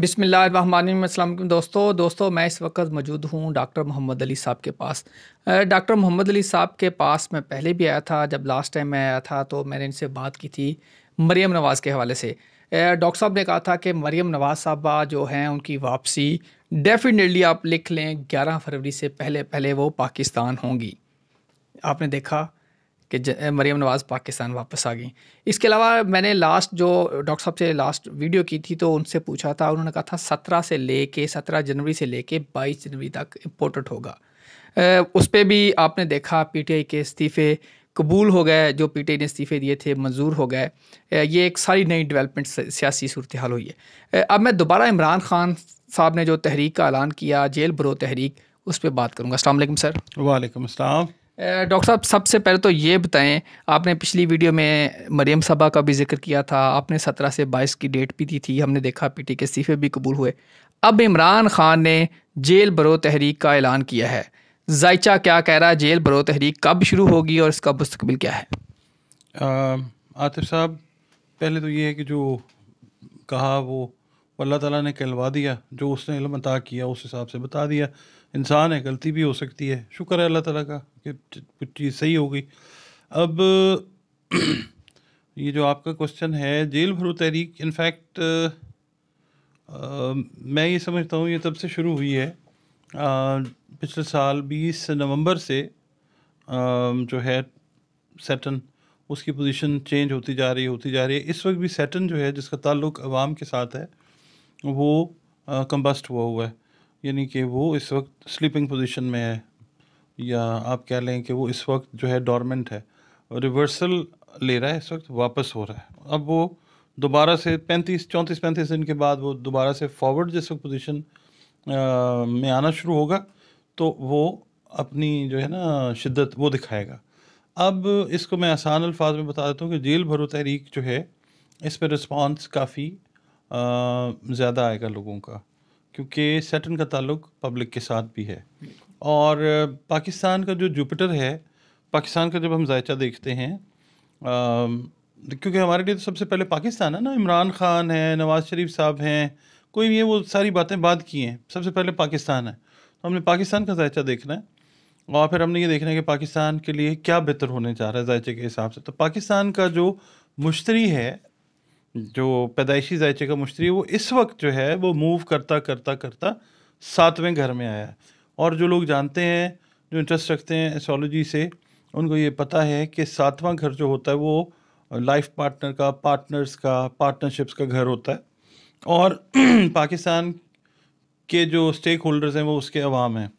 बिसमीम दोस्तों दोस्तों मैं इस वक्त मौजूद हूँ डॉक्टर मोहम्मद अली साहब के पास डॉक्टर मोहम्मद अली साहब के पास मैं पहले भी आया था जब लास्ट टाइम मैं आया था तो मैंने इनसे बात की थी मरीम नवाज़ के हवाले से डॉक्टर साहब ने कहा था कि मरीम नवाज़ साहबा जो हैं उनकी वापसी डेफिनेटली आप लिख लें ग्यारह फरवरी से पहले पहले वो पाकिस्तान होंगी आपने देखा कि मरीम नवाज़ पाकिस्तान वापस आ गई इसके अलावा मैंने लास्ट जो डॉक्टर साहब से लास्ट वीडियो की थी तो उनसे पूछा था उन्होंने कहा था सत्रह से ले कर सत्रह जनवरी से ले कर बाईस जनवरी तक इम्पोर्टेंट होगा उस पर भी आपने देखा पी टी आई के इस्तीफ़े कबूल हो गए जो पी टी आई ने इस्तीफ़े दिए थे मंजूर हो गए ये एक सारी नई डेवलपमेंट सियासी सूरत हाल हुई है अब मैं दोबारा इमरान खान साहब ने जो तहरीक का ऐलान किया जेल भरो तहरीक उस पर बात करूँगा असल सर वालेकाम डॉक्टर साहब सबसे पहले तो ये बताएं आपने पिछली वीडियो में मरियम सभा का भी जिक्र किया था आपने सत्रह से बाईस की डेट भी दी थी हमने देखा पीटी के इस्तीफे भी कबूल हुए अब इमरान खान ने जेल बरो तहरीक का ऐलान किया है जायचा क्या कह रहा है जेल बरो तहरीक कब शुरू होगी और इसका मुस्तबिल क्या है आतिफ साहब पहले तो ये है कि जो कहा वो अल्लाह ताला ने कहलवा दिया जो उसने इल्म अता किया उस हिसाब से बता दिया इंसान है गलती भी हो सकती है शुक्र है अल्लाह ताला का कि कुछ चीज़ सही हो गई अब ये जो आपका क्वेश्चन है जेल भरो तहरीक इनफैक्ट मैं ये समझता हूँ ये तब से शुरू हुई है आ, पिछले साल 20 नवंबर से आ, जो है सेटन उसकी पोजीशन चेंज होती जा रही होती जा रही है इस वक्त भी सेटन जो है जिसका ताल्लुक अवाम के साथ है वो कंबस्ट हुआ हुआ है यानी कि वो इस वक्त स्लीपिंग पोजीशन में है या आप कह लें कि वो इस वक्त जो है डॉर्मेंट है रिवर्सल ले रहा है इस वक्त वापस हो रहा है अब वो दोबारा से पैंतीस चौंतीस पैंतीस दिन के बाद वो दोबारा से फॉरवर्ड जिस वक्त पोजिशन में आना शुरू होगा तो वो अपनी जो है ना शिद्दत वो दिखाएगा अब इसको मैं आसान अल्फाज में बता देता हूँ कि जेल भरो तहरीक जो है इस पर रिस्पॉन्स काफ़ी ज़्यादा आएगा लोगों का क्योंकि सेटन का ताल्लुक पब्लिक के साथ भी है और पाकिस्तान का जो जुपिटर है पाकिस्तान का जब हम जायचा देखते हैं क्योंकि हमारे लिए तो सबसे पहले पाकिस्तान है ना इमरान खान है नवाज़ शरीफ साहब हैं कोई भी है वो सारी बातें बात की हैं सबसे पहले पाकिस्तान है तो हमने पाकिस्तान का जायचा देखना है और फिर हमने ये देखना है कि पाकिस्तान के लिए क्या बेहतर होने जा रहा है जायचे के हिसाब से तो पाकिस्तान का जो मुश्तरी है जो पैदाइशी जायचे का मुश्तरी वो इस वक्त जो है वो मूव करता करता करता सातवें घर में आया और जो लोग जानते हैं जो इंटरेस्ट रखते हैं एसोलॉजी से उनको ये पता है कि सातवां घर जो होता है वो लाइफ पार्टनर का पार्टनर्स का पार्टनरशिप्स का घर होता है और पाकिस्तान के जो स्टेक होल्डर्स हैं वो उसके अवाम हैं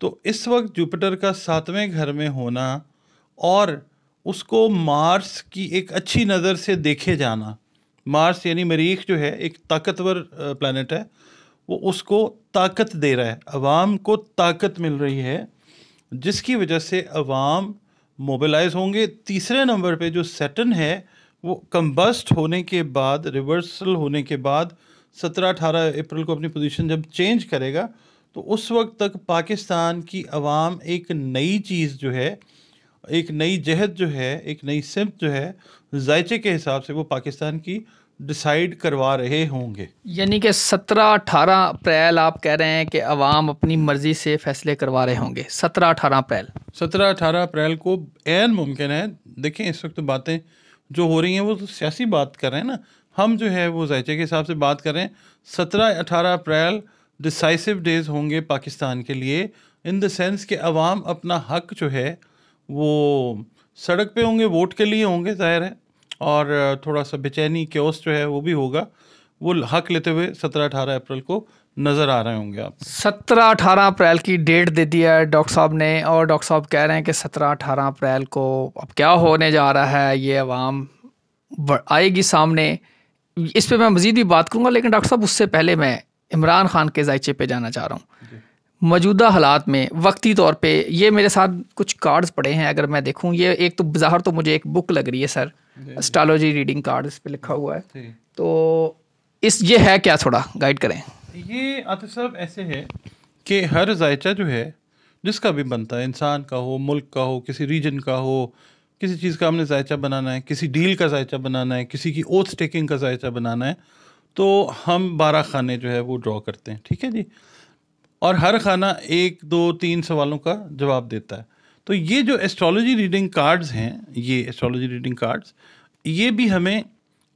तो इस वक्त जुपिटर का सातवें घर में होना और उसको मार्स की एक अच्छी नज़र से देखे जाना मार्स यानी मरीख जो है एक ताकतवर प्लानट है वो उसको ताकत दे रहा है अवाम को ताकत मिल रही है जिसकी वजह से अवाम मोबिलाइज होंगे तीसरे नंबर पे जो सेटन है वो कम्बस्ट होने के बाद रिवर्सल होने के बाद सत्रह अठारह अप्रैल को अपनी पोजीशन जब चेंज करेगा तो उस वक्त तक पाकिस्तान की आवाम एक नई चीज़ जो है एक नई जहद जो है एक नई सिमत जो है जायचे के हिसाब से वो पाकिस्तान की डिसाइड करवा रहे होंगे यानी कि सत्रह अठारह अप्रैल आप कह रहे हैं कि अवाम अपनी मर्ज़ी से फैसले करवा रहे होंगे सत्रह अठारह अप्रैल सत्रह अठारह अप्रैल को एन मुमकिन है देखें इस वक्त बातें जो हो रही हैं वो तो सियासी बात कर रहे हैं ना हम जो है वो जायचे के हिसाब से बात कर रहे हैं सत्रह अठारह अप्रैल डिसाइसिव डेज़ होंगे पाकिस्तान के लिए इन देंस कि अवाम अपना हक जो है वो सड़क पे होंगे वोट के लिए होंगे जाहिर है और थोड़ा सा बेचैनी क्योस जो है वो भी होगा वो हक लेते हुए सत्रह अठारह अप्रैल को नज़र आ रहे होंगे आप सत्रह अठारह अप्रैल की डेट दे दी है डॉक्टर साहब ने और डॉक्टर साहब कह रहे हैं कि सत्रह अठारह अप्रैल को अब क्या होने जा रहा है ये अवाम आएगी सामने इस पर मैं मज़ीद भी बात करूँगा लेकिन डॉक्टर साहब उससे पहले मैं इमरान खान के जायचे पर जाना चाह रहा हूँ मौजूदा हालात में वक्ती तौर पे ये मेरे साथ कुछ कार्ड्स पड़े हैं अगर मैं देखूं ये एक तो बाहर तो मुझे एक बुक लग रही है सर एस्ट्रोलॉजी रीडिंग कार्ड इस पर लिखा हुआ है तो इस ये है क्या थोड़ा गाइड करें ये आतिफ साहब ऐसे है कि हर जायचा जो है जिसका भी बनता है इंसान का हो मुल्क का हो किसी रीजन का हो किसी चीज़ का हमने जायचा बनाना है किसी डील का जायचा बनाना है किसी की ओथ टेकिंग का जायचा बनाना है तो हम बारह खाने जो है वो ड्रॉ करते हैं ठीक है जी और हर खाना एक दो तीन सवालों का जवाब देता है तो ये जो एस्ट्रोलॉजी रीडिंग कार्ड्स हैं ये एस्ट्रोलॉजी रीडिंग कार्ड्स ये भी हमें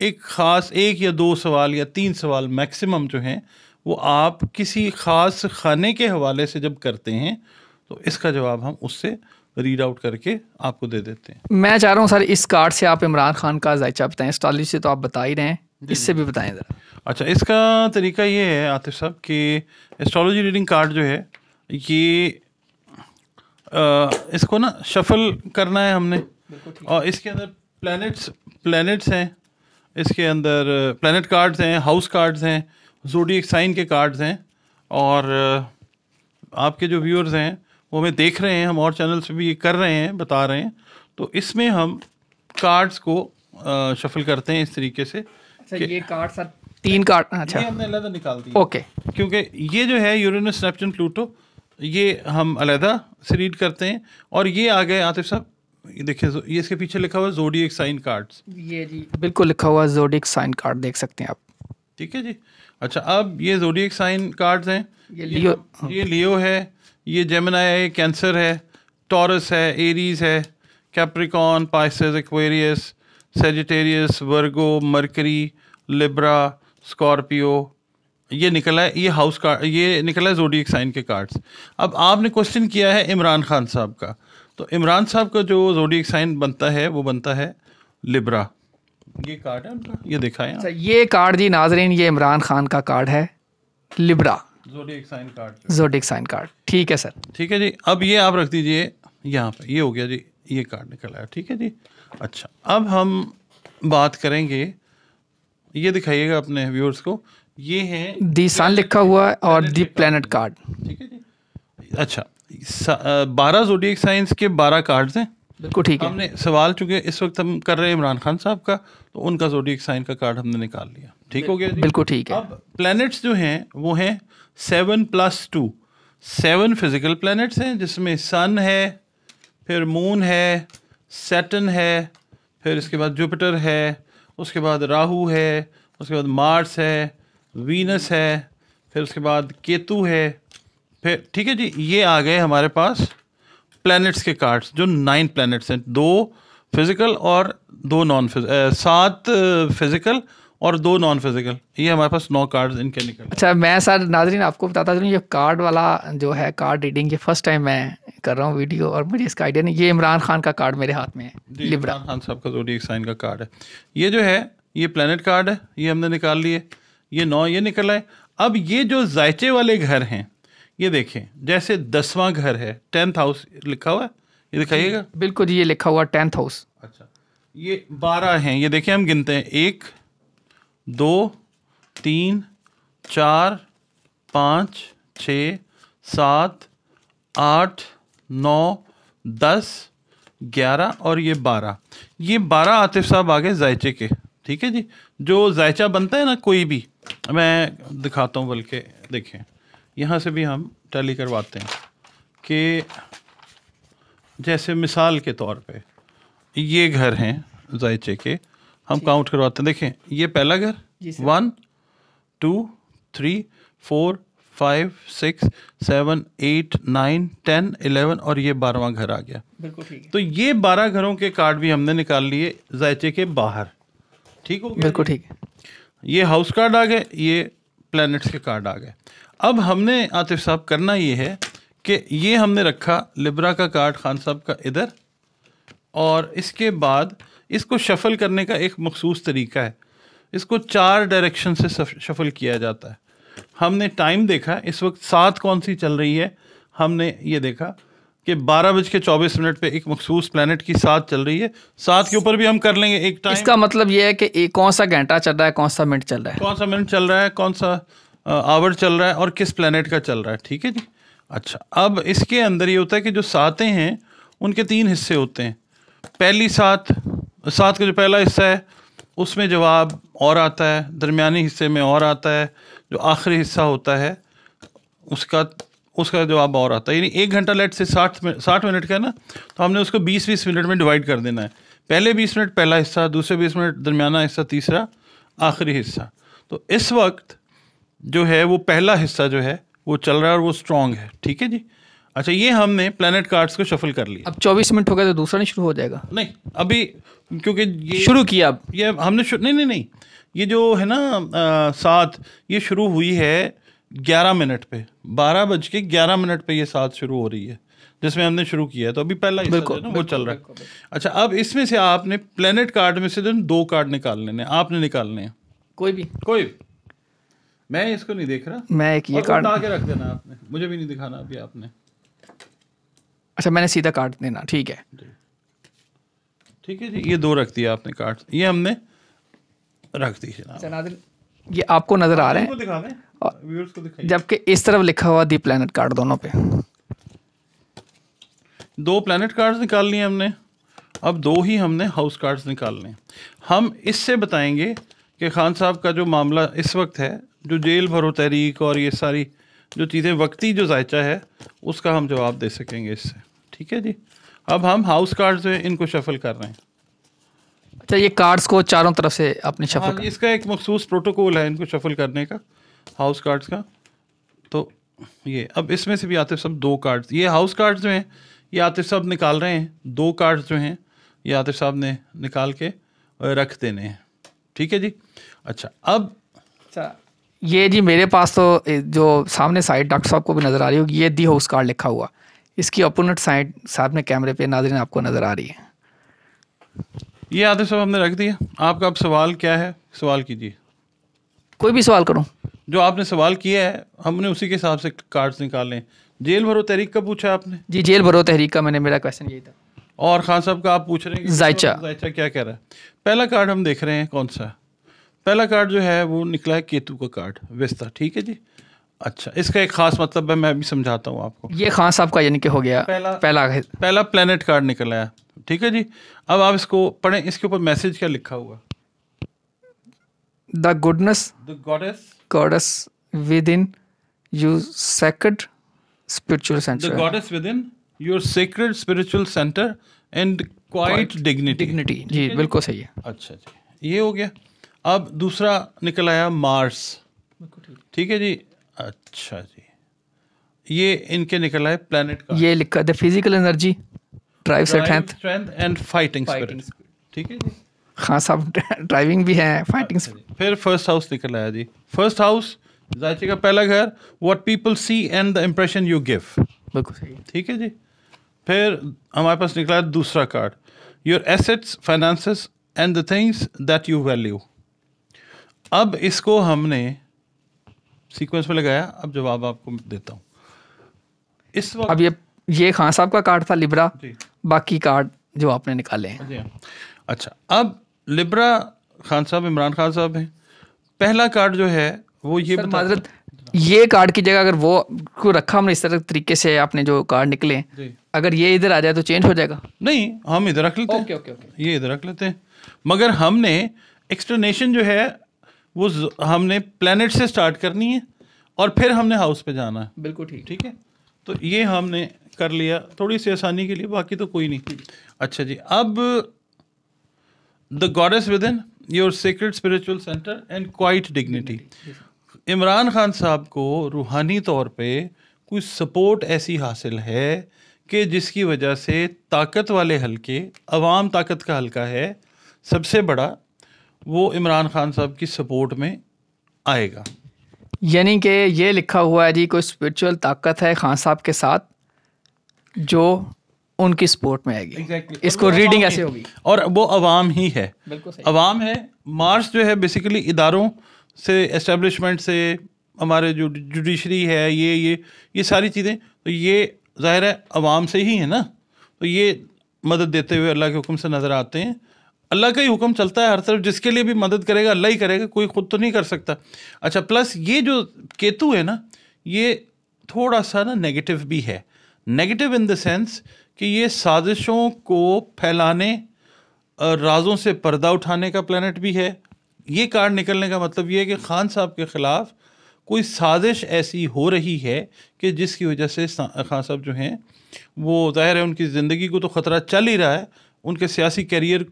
एक ख़ास एक या दो सवाल या तीन सवाल मैक्सिमम जो हैं वो आप किसी ख़ास खाने के हवाले से जब करते हैं तो इसका जवाब हम उससे रीड आउट करके आपको दे देते हैं मैं चाह रहा हूँ सर इस कार्ड से आप इमरान खान का जायचा बताएं स्टालिश से तो आप बता ही रहे हैं इससे भी बताएं ज़रा अच्छा इसका तरीका ये है आतिफ साहब कि एस्ट्रोलॉजी रीडिंग कार्ड जो है ये आ, इसको ना शफल करना है हमने और इसके अंदर प्लैनेट्स प्लैनेट्स हैं इसके अंदर प्लैनेट कार्ड्स हैं हाउस कार्ड्स हैं जोडी साइन के कार्ड्स हैं और आपके जो व्यूअर्स हैं वो हमें देख रहे हैं हम और चैनल्स पे भी ये कर रहे हैं बता रहे हैं तो इसमें हम कार्ड्स को शफल करते हैं इस तरीके से अच्छा, ये कार्ड सर तीन कार्ड अच्छा हमने अलग निकाल ओके क्योंकि ये जो है यूरेनस नेपचून प्लूटो ये हम अलहदा से रीड करते हैं और ये आ गए आतिफ साहब देखिए ये इसके पीछे लिखा हुआ जोडियक साइन कार्ड्स ये जी बिल्कुल लिखा हुआ जोडियक साइन कार्ड देख सकते हैं आप ठीक है जी अच्छा अब ये जोडियक साइन कार्ड्स हैं ये लियो ये लियो है ये जेमिना है कैंसर है टॉरस है एरीज है Capricorn Pisces Aquarius Sagittarius Virgo Mercury Libra Scorpio ये निकला है ये हाउस कार्ड ये निकला है जोडी साइन के कार्ड्स अब आपने क्वेश्चन किया है इमरान खान साहब का तो इमरान साहब का जो जोडी साइन बनता है वो बनता है लिब्रा ये कार्ड है उनका ये देखा है अच्छा, ये कार्ड जी नाजरीन ये इमरान खान का कार्ड है Libra zodiac sign card zodiac sign card ठीक है सर ठीक है जी अब ये आप रख दीजिए यहाँ पर ये हो गया जी ये कार्ड निकला है ठीक है जी अच्छा अब हम बात करेंगे ये दिखाइएगा अपने व्यूअर्स को ये है दी सन लिखा हुआ है और दी प्लानट कार्ड ठीक है अच्छा बारह जोडियक साइंस के बारह कार्ड्स हैं बिल्कुल ठीक है हमने सवाल चूंकि इस वक्त हम कर रहे हैं इमरान खान साहब का तो उनका जोडियक साइन का कार्ड हमने निकाल लिया ठीक हो गया बिल्कुल ठीक है अब प्लैनेट्स जो हैं वो हैं seven plus two seven physical planets हैं जिसमें सन है फिर मून है सेटन है फिर इसके बाद जुपिटर है उसके बाद राहु है उसके बाद मार्स है वीनस है फिर उसके बाद केतु है फिर ठीक है जी ये आ गए हमारे पास प्लैनेट्स के कार्ड्स जो नाइन प्लैनेट्स हैं दो फिज़िकल और दो नॉन सात फिज़िकल और दो नॉन फिजिकल ये हमारे पास नौ कार्ड्स इनके निकल अच्छा मैं सर नाजरीन आपको बताता चलूँ ये कार्ड वाला जो है कार्ड रीडिंग ये फर्स्ट टाइम मैं कर रहा हूँ वीडियो और मुझे इसका आइडिया नहीं ये इमरान खान का कार्ड मेरे हाथ में है लिब्रा खान साहब का जोडियक साइन का कार्ड है ये जो है ये प्लानट कार्ड है ये हमने निकाल लिए ये नौ ये निकल आए अब ये जो जायचे वाले घर हैं ये देखें जैसे दसवां घर है टेंथ हाउस लिखा हुआ है ये दिखाइएगा बिल्कुल ये लिखा हुआ टेंथ हाउस अच्छा ये बारह हैं ये देखें हम गिनते हैं एक दो तीन चार पाँच छ सात आठ नौ दस ग्यारह और ये बारह ये बारह आतिफ साहब आगे जायचे के ठीक है जी जो जायचा बनता है ना कोई भी मैं दिखाता हूँ बल्कि देखें यहाँ से भी हम टैली करवाते हैं कि जैसे मिसाल के तौर पे ये घर हैं जायचे के हम काउंट करवाते हैं देखें ये पहला घर one two three four five six seven eight nine ten eleven और ये बारहवा घर आ गया बिल्कुल ठीक तो ये बारह घरों के कार्ड भी हमने निकाल लिए जायचे के बाहर ठीक हो गया बिल्कुल ठीक है ये हाउस कार्ड आ गए ये प्लैनेट्स के कार्ड आ गए अब हमने आतिफ साहब करना ये है कि ये हमने रखा लिब्रा का कार्ड खान साहब का इधर और इसके बाद इसको शफल करने का एक मखसूस तरीका है इसको चार डायरेक्शन से शफल किया जाता है हमने टाइम देखा इस वक्त सात कौन सी चल रही है हमने ये देखा कि बारह बज के चौबीस मिनट पे एक मखसूस प्लानट की सात चल रही है सात के ऊपर भी हम कर लेंगे एक टाइम इसका मतलब ये है कि एक कौन सा घंटा चल रहा है कौन सा मिनट चल रहा है कौन सा मिनट चल रहा है कौन सा आवर चल रहा है और किस प्लानट का चल रहा है ठीक है जी अच्छा अब इसके अंदर ये होता है कि जो सातें हैं उनके तीन हिस्से होते हैं पहली सात सात का जो पहला हिस्सा है उसमें जवाब और आता है दरमियानी हिस्से में और आता है जो आखिरी हिस्सा होता है उसका उसका जवाब और आता है यानी एक घंटा लेट से साठ साठ मिनट का है ना तो हमने उसको बीस बीस मिनट में डिवाइड कर देना है पहले बीस मिनट पहला हिस्सा दूसरे बीस मिनट दरमियाना हिस्सा तीसरा आखिरी हिस्सा तो इस वक्त जो है वो पहला हिस्सा जो है वो चल रहा है और वो स्ट्रॉन्ग है ठीक है जी अच्छा ये हमने प्लेनेट कार्ड्स को शफल कर लिया अब चौबीस मिनट हो गए तो दूसरा नहीं शुरू हो जाएगा नहीं अभी क्योंकि ये शुरू किया अब ये हमने नहीं नहीं नहीं ये जो है ना साथ सात ये शुरू हुई है ग्यारह मिनट पे बारह बज के ग्यारह मिनट पे ये सात शुरू हो रही है जिसमें हमने शुरू किया है तो अभी पहला ही बिल्कुल, वो चल रहा है अच्छा अब इसमें से आपने प्लेनेट कार्ड में से जो दो कार्ड निकाल लेने आपने निकालने हैं कोई भी कोई भी मैं इसको नहीं देख रहा मैं एक ये कार्ड के रख देना आपने मुझे भी नहीं दिखाना अभी आपने अच्छा मैंने सीधा काट देना ठीक है ठीक है जी ये दो रख दिया आपने काट ये हमने रख दी जनादिल अच्छा, ये आपको नज़र आ रहे हैं जबकि इस तरफ लिखा हुआ दी प्लान कार्ड दोनों पे दो प्लानट कार्ड्स निकाल लिए हमने अब दो ही हमने हाउस कार्ड्स निकालने हम इससे बताएंगे कि खान साहब का जो मामला इस वक्त है जो जेल भरो तहरीक और ये सारी जो चीज़ें वक्ती जो जायचा है उसका हम जवाब दे सकेंगे इससे ठीक है जी अब हम हाउस कार्ड से इनको शफल कर रहे हैं अच्छा ये कार्ड्स को चारों तरफ से अपने शफल हाँ, इसका एक मखसूस प्रोटोकॉल है इनको शफल करने का हाउस कार्ड्स का तो ये अब इसमें से भी आते सब दो कार्ड्स ये हाउस कार्ड्स जो हैं ये आतिफ साहब निकाल रहे हैं दो कार्ड्स जो हैं ये आतिफ साहब ने निकाल के रख देने हैं ठीक है जी अच्छा अब अच्छा ये जी मेरे पास तो जो सामने साइड डॉक्टर साहब को भी नज़र आ रही होगी ये दी हाउस कार्ड लिखा हुआ इसकी अपोनेंट साइड सामने कैमरे पे नाजरीन आपको नज़र आ रही है ये आदि सब हमने रख दिया आपका अब सवाल क्या है सवाल कीजिए कोई भी सवाल करो जो आपने सवाल किया है हमने उसी के हिसाब से कार्ड्स निकाले जेल भरो तहरीक का पूछा आपने जी जेल भरो तहरीक का मैंने मेरा क्वेश्चन यही था और खान साहब का आप पूछ रहे हैं जायचा जायचा क्या कह रहा है पहला कार्ड हम देख रहे हैं कौन सा पहला कार्ड जो है वो निकला है केतु का कार्ड व्यस्ता ठीक है जी अच्छा इसका एक खास मतलब है मैं अभी समझाता हूँ आपको ये खास आपका यानी कि हो गया पहला पहला पहला प्लानट कार्ड निकल आया ठीक है जी अब आप इसको पढ़ें इसके ऊपर मैसेज क्या लिखा हुआ the goodness the goddess goddess within you sacred spiritual centre the goddess within your sacred spiritual centre and quite dignity dignity जी बिल्कुल सही है अच्छा जी ये हो गया अब दूसरा निकल आया मार्स ठीक है जी अच्छा जी ये इनके निकला है प्लेनेट का ये लिखा the physical energy drive strength strength and fighting spirit ठीक है जी हाँ सब ड्राइविंग भी अच्छा है फाइटिंग फिर फर्स्ट हाउस निकल आया जी फर्स्ट हाउस जायचे का पहला घर what people see and the impression you give बिल्कुल ठीक है जी फिर हमारे पास निकला है दूसरा card your assets finances and the things that you value अब इसको हमने सीक्वेंस में लगाया अब जवाब आपको देता हूँ इस वक्त अब ये ये खान साहब का कार्ड था लिब्रा बाकी कार्ड जो आपने निकाले हैं अच्छा अब लिब्रा खान साहब इमरान खान साहब हैं पहला कार्ड जो है वो ये माजरत ये कार्ड की जगह अगर वो को रखा हमने इस तरह तरीके से आपने जो कार्ड निकले अगर ये इधर आ जाए तो चेंज हो जाएगा नहीं हम इधर रख लेते हैं ये इधर रख लेते हैं मगर हमने एक्सप्लेनेशन जो है वो हमने प्लानट से स्टार्ट करनी है और फिर हमने हाउस पे जाना है बिल्कुल ठीक ठीक है तो ये हमने कर लिया थोड़ी सी आसानी के लिए बाकी तो कोई नहीं अच्छा जी अब the goddess within your secret spiritual centre and quite dignity Imran Khan साहब को रूहानी तौर पे कोई सपोर्ट ऐसी हासिल है कि जिसकी वजह से ताकत वाले हलके अवाम ताकत का हलका है सबसे बड़ा वो इमरान खान साहब की सपोर्ट में आएगा यानी कि ये लिखा हुआ है जी कोई स्पिरिचुअल ताकत है खान साहब के साथ जो उनकी सपोर्ट में आएगी exactly. इसको रीडिंग ऐसे होगी और वो अवाम ही है अवाम है मार्च जो है बेसिकली इदारों से एस्टेब्लिशमेंट से हमारे जो जुडिशरी है ये ये ये सारी चीज़ें तो ये ज़ाहिर है अवाम से ही है ना तो ये मदद देते हुए अल्लाह के हुक्म से नज़र आते हैं अल्लाह का ही हुक्म चलता है हर तरफ जिसके लिए भी मदद करेगा अल्लाह ही करेगा कोई खुद तो नहीं कर सकता अच्छा प्लस ये जो केतु है ना ये थोड़ा सा ना नेगेटिव भी है नेगेटिव इन द सेंस कि ये साजिशों को फैलाने राजों से पर्दा उठाने का प्लानट भी है ये कार्ड निकलने का मतलब ये है कि खान साहब के ख़िलाफ़ कोई साजिश ऐसी हो रही है कि जिसकी वजह से खान साहब जो हैं वो ज़ाहिर है उनकी ज़िंदगी को तो ख़तरा चल ही रहा है उनके सियासी करियर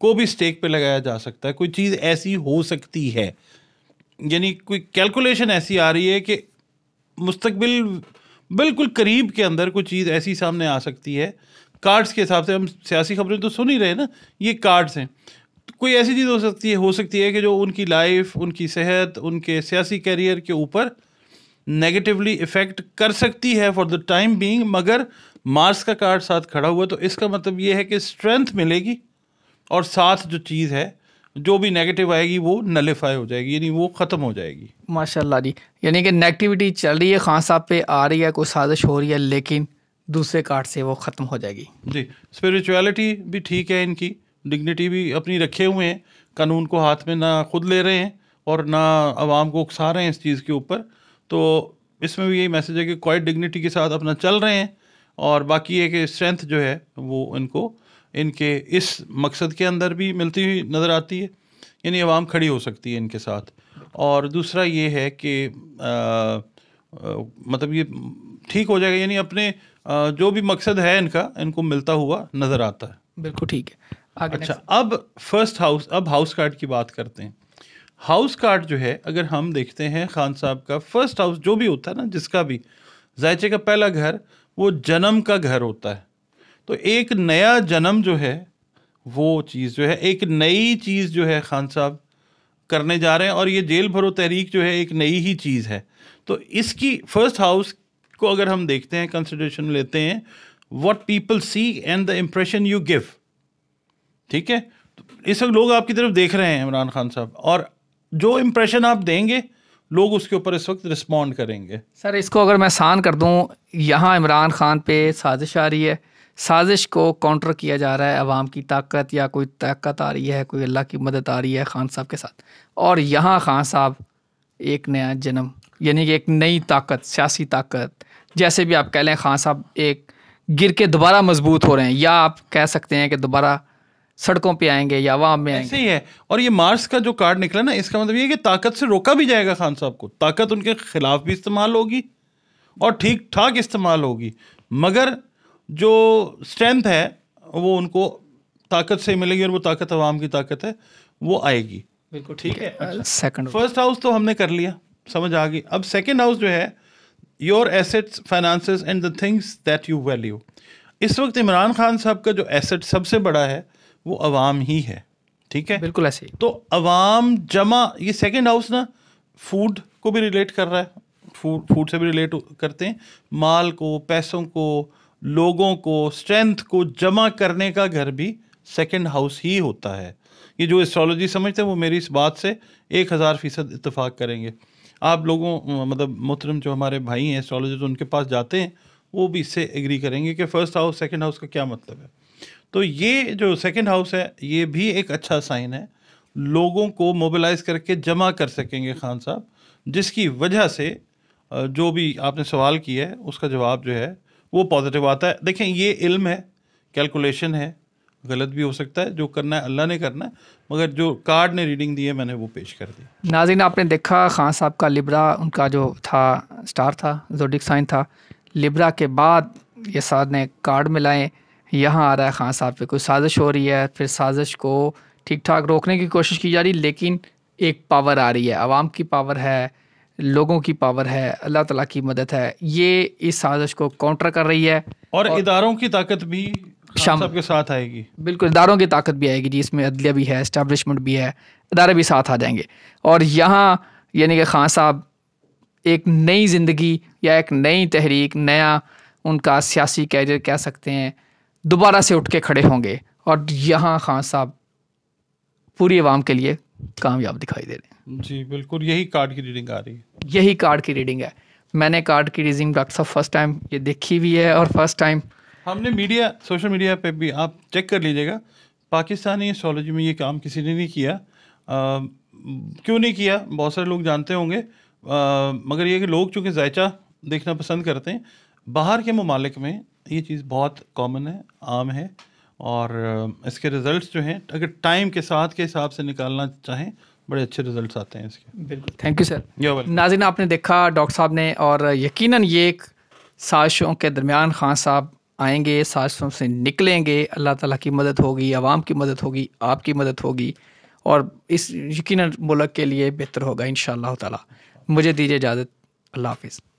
को भी स्टेक पे लगाया जा सकता है कोई चीज़ ऐसी हो सकती है यानी कोई कैलकुलेशन ऐसी आ रही है कि मुस्तबिल बिल्कुल करीब के अंदर कोई चीज़ ऐसी सामने आ सकती है कार्ड्स के हिसाब से हम सियासी खबरें तो सुन ही रहे ना ये कार्ड्स हैं तो कोई ऐसी चीज़ हो सकती है हो सकती है कि जो उनकी लाइफ उनकी सेहत उनके सियासी कैरियर के ऊपर नेगेटिवली इफ़ेक्ट कर सकती है फॉर द टाइम बीइंग मगर मार्स का कार्ड साथ खड़ा हुआ तो इसका मतलब ये है कि स्ट्रेंथ मिलेगी और साथ जो चीज़ है जो भी नेगेटिव आएगी वो नलिफाई हो जाएगी यानी वो ख़त्म हो जाएगी माशाल्लाह जी यानी कि नेगेटिविटी चल रही है खान साहब पे आ रही है कोई साजिश हो रही है लेकिन दूसरे कार्ड से वो ख़त्म हो जाएगी जी स्पिरिचुअलिटी भी ठीक है इनकी डिग्निटी भी अपनी रखे हुए हैं कानून को हाथ में ना खुद ले रहे हैं और ना आवाम को उकसा रहे हैं इस चीज़ के ऊपर तो इसमें भी यही मैसेज है कि क्वाइट डिग्निटी के साथ अपना चल रहे हैं और बाकी है कि स्ट्रेंथ जो है वो इनको इनके इस मकसद के अंदर भी मिलती हुई नज़र आती है यानी आवाम खड़ी हो सकती है इनके साथ और दूसरा ये है कि मतलब ये ठीक हो जाएगा यानी अपने आ, जो भी मकसद है इनका इनको मिलता हुआ नज़र आता है बिल्कुल ठीक है आगे अच्छा अब फर्स्ट हाउस अब हाउस कार्ड की बात करते हैं हाउस कार्ड जो है अगर हम देखते हैं खान साहब का फर्स्ट हाउस जो भी होता है ना जिसका भी जायचे का पहला घर वो जन्म का घर होता है तो एक नया जन्म जो है वो चीज़ जो है एक नई चीज़ जो है खान साहब करने जा रहे हैं और ये जेल भरो तहरीक जो है एक नई ही चीज़ है तो इसकी फर्स्ट हाउस को अगर हम देखते हैं कंसिडरेशन लेते हैं what people see and the impression you give ठीक है तो इस वक्त लोग आपकी तरफ देख रहे हैं इमरान खान साहब और जो इम्प्रेशन आप देंगे लोग उसके ऊपर इस वक्त रिस्पॉन्ड करेंगे सर इसको अगर मैं आसान कर दूँ यहाँ इमरान खान पे साजिश आ रही है साजिश को काउंटर किया जा रहा है अवाम की ताकत या कोई ताकत आ रही है कोई अल्लाह की मदद आ रही है खान साहब के साथ और यहाँ खान साहब एक नया जन्म यानी कि एक नई ताकत सियासी ताकत जैसे भी आप कह लें खान साहब एक गिर के दोबारा मजबूत हो रहे हैं या आप कह सकते हैं कि दोबारा सड़कों पे आएंगे या आवाम में आएंगे ऐसे ही है और ये मार्स का जो कार्ड निकला ना इसका मतलब ये कि ताकत से रोका भी जाएगा खान साहब को ताकत उनके खिलाफ भी इस्तेमाल होगी और ठीक ठाक इस्तेमाल होगी मगर जो स्ट्रेंथ है वो उनको ताकत से मिलेगी और वो ताकत आवाम की ताकत है वो आएगी बिल्कुल ठीक है सेकंड फर्स्ट हाउस तो हमने कर लिया समझ आ गई अब सेकंड हाउस जो है your assets finances and the things that you value इस वक्त इमरान खान साहब का जो एसेट सबसे बड़ा है वो अवाम ही है ठीक है बिल्कुल ऐसे तो अवाम जमा ये सेकेंड हाउस ना फूड को भी रिलेट कर रहा है फूड फूड से भी रिलेट करते हैं माल को पैसों को लोगों को स्ट्रेंथ को जमा करने का घर भी सेकेंड हाउस ही होता है ये जो एस्ट्रोलॉजी समझते हैं वो मेरी इस बात से एक हज़ार फ़ीसद इतफाक़ करेंगे आप लोगों मतलब मोहतरम जो हमारे भाई हैं एस्ट्रोलॉजर उनके पास जाते हैं वो भी इससे एग्री करेंगे कि फ़र्स्ट हाउस सेकेंड हाउस का क्या मतलब है तो ये जो सेकेंड हाउस है ये भी एक अच्छा साइन है लोगों को मोबिलाइज करके जमा कर सकेंगे खान साहब जिसकी वजह से जो भी आपने सवाल किया है उसका जवाब जो है वो पॉजिटिव आता है देखें ये इल्म है कैलकुलेशन है गलत भी हो सकता है जो करना है अल्लाह ने करना है मगर जो कार्ड ने रीडिंग दी है मैंने वो पेश कर दी नाजिन आपने देखा खान साहब का लिब्रा उनका जो था स्टार था जोडिक साइन था लिब्रा के बाद ये साथ ने कार्ड लाए यहाँ आ रहा है खान साहब पे कोई साजिश हो रही है फिर साजिश को ठीक ठाक रोकने की कोशिश की जा रही लेकिन एक पावर आ रही है आवाम की पावर है लोगों की पावर है अल्लाह तला की मदद है ये इस साजिश को काउंटर कर रही है और, और इदारों की ताकत भी शाम के साथ आएगी बिल्कुल इदारों की ताकत भी आएगी जी इसमें अदलिया भी है इस्टेबलिशमेंट भी है इदारे भी साथ आ जाएंगे और यहाँ यानी कि खान साहब एक नई ज़िंदगी या एक नई तहरीक नया उनका सियासी कैरियर कह सकते हैं दोबारा से उठ के खड़े होंगे और यहाँ खान साहब पूरी आवाम के लिए कामयाब दिखाई दे रहे हैं जी बिल्कुल यही कार्ड की रीडिंग आ रही है यही कार्ड की रीडिंग है मैंने कार्ड की रीडिंग डॉक्टर साहब फर्स्ट टाइम ये देखी हुई है और फर्स्ट टाइम हमने मीडिया सोशल मीडिया पे भी आप चेक कर लीजिएगा पाकिस्तानी एस्ट्रोलॉजी में ये काम किसी ने नहीं किया क्यों नहीं किया बहुत सारे लोग जानते होंगे मगर ये कि लोग चूँकि जायचा देखना पसंद करते हैं बाहर के ममालिक में ये चीज़ बहुत कॉमन है आम है और इसके रिज़ल्ट जो हैं अगर टाइम के साथ के हिसाब से निकालना चाहें बड़े अच्छे रिजल्ट आते हैं इसके बिल्कुल थैंक यू सर नाजिन आपने देखा डॉक्टर साहब ने और यकीनन ये एक साजिशों के दरमियान खान साहब आएंगे साजिशों से निकलेंगे अल्लाह ताला की मदद होगी आवाम की मदद होगी आपकी मदद होगी और इस यकीन मुल्क के लिए बेहतर होगा इन ताला मुझे दीजिए इजाज़त अल्लाह हाफिज़